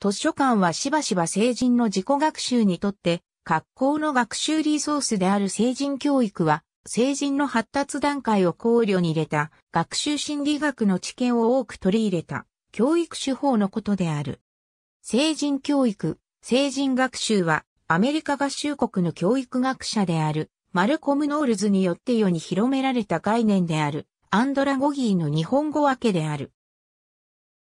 図書館はしばしば成人の自己学習にとって、格好の学習リソースである成人教育は、成人の発達段階を考慮に入れた、学習心理学の知見を多く取り入れた、教育手法のことである。成人教育、成人学習は、アメリカ合衆国の教育学者である、マルコム・ノールズによって世に広められた概念である、アンドラゴギーの日本語訳である。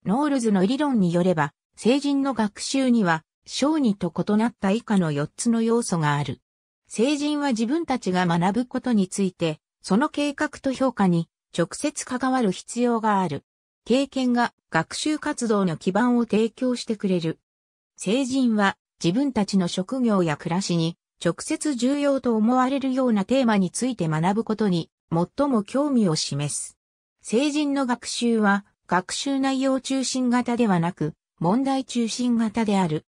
ノールズの理論によれば、成人の学習には、小児と異なった以下の4つの要素がある。成人は自分たちが学ぶことについて、その計画と評価に直接関わる必要がある。経験が学習活動の基盤を提供してくれる。成人は自分たちの職業や暮らしに直接重要と思われるようなテーマについて学ぶことに最も興味を示す。成人の学習は学習内容中心型ではなく問題中心型である。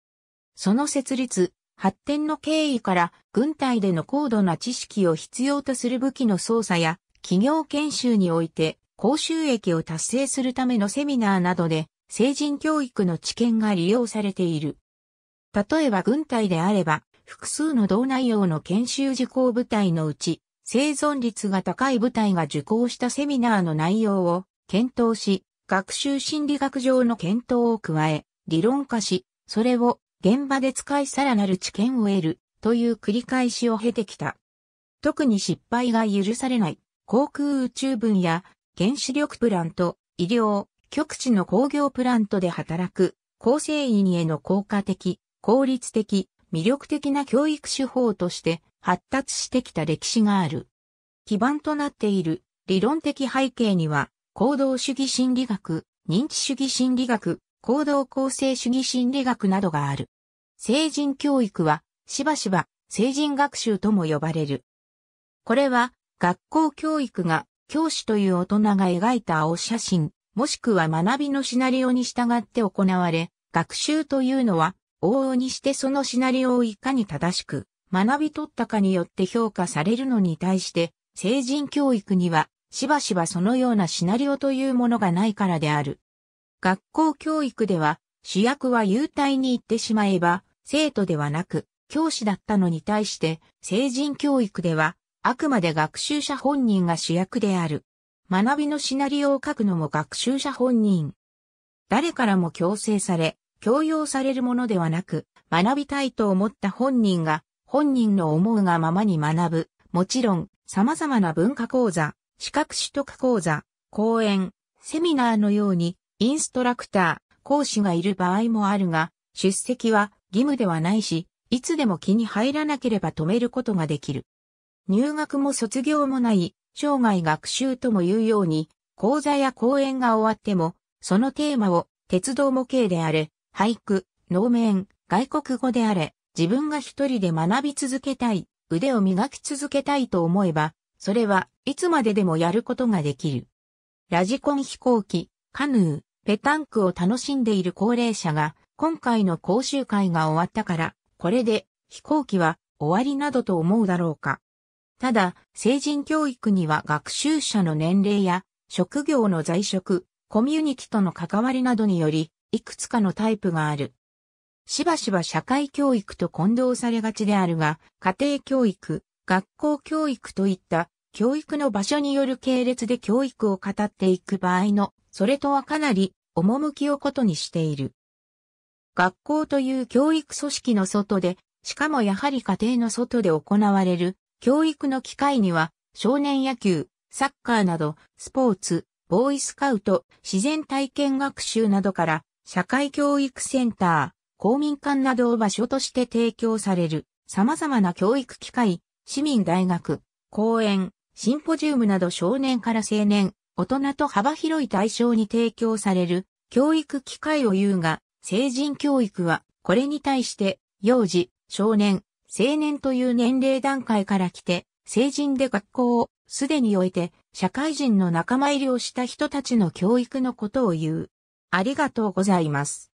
その設立、発展の経緯から軍隊での高度な知識を必要とする武器の操作や企業研修において高収益を達成するためのセミナーなどで成人教育の知見が利用されている。例えば軍隊であれば複数の同内容の研修受講部隊のうち生存率が高い部隊が受講したセミナーの内容を検討し学習心理学上の検討を加え、理論化し、それを現場で使いさらなる知見を得るという繰り返しを経てきた。特に失敗が許されない航空宇宙分や原子力プラント、医療、極地の工業プラントで働く構成員への効果的、効率的、魅力的な教育手法として発達してきた歴史がある。基盤となっている理論的背景には行動主義心理学、認知主義心理学、行動構成主義心理学などがある。成人教育は、しばしば、成人学習とも呼ばれる。これは、学校教育が、教師という大人が描いた青写真、もしくは学びのシナリオに従って行われ、学習というのは、往々にしてそのシナリオをいかに正しく、学び取ったかによって評価されるのに対して、成人教育にはしばしばそのようなシナリオというものがないからである。学校教育では、主役は優待に行ってしまえば、生徒ではなく、教師だったのに対して、成人教育では、あくまで学習者本人が主役である。学びのシナリオを書くのも学習者本人。誰からも強制され、強要されるものではなく、学びたいと思った本人が、本人の思うがままに学ぶ。もちろん、様々な文化講座、資格取得講座、講演、セミナーのように、インストラクター、講師がいる場合もあるが、出席は義務ではないし、いつでも気に入らなければ止めることができる。入学も卒業もない、生涯学習ともいうように、講座や講演が終わっても、そのテーマを、鉄道模型であれ、俳句、能面、外国語であれ、自分が一人で学び続けたい、腕を磨き続けたいと思えば、それはいつまででもやることができる。ラジコン飛行機、カヌー、ペタンクを楽しんでいる高齢者が、今回の講習会が終わったから、これで飛行機は終わりなどと思うだろうか。ただ、成人教育には学習者の年齢や職業の在職、コミュニティとの関わりなどにより、いくつかのタイプがある。しばしば社会教育と混同されがちであるが、家庭教育、学校教育といった教育の場所による系列で教育を語っていく場合の、それとはかなり趣をことにしている。学校という教育組織の外で、しかもやはり家庭の外で行われる教育の機会には、少年野球、サッカーなど、スポーツ、ボーイスカウト、自然体験学習などから、社会教育センター、公民館などを場所として提供される、様々な教育機会、市民大学、公園、シンポジウムなど少年から青年、大人と幅広い対象に提供される教育機会を言うが、成人教育はこれに対して幼児、少年、青年という年齢段階から来て、成人で学校をすでに終えて社会人の仲間入りをした人たちの教育のことを言う。ありがとうございます。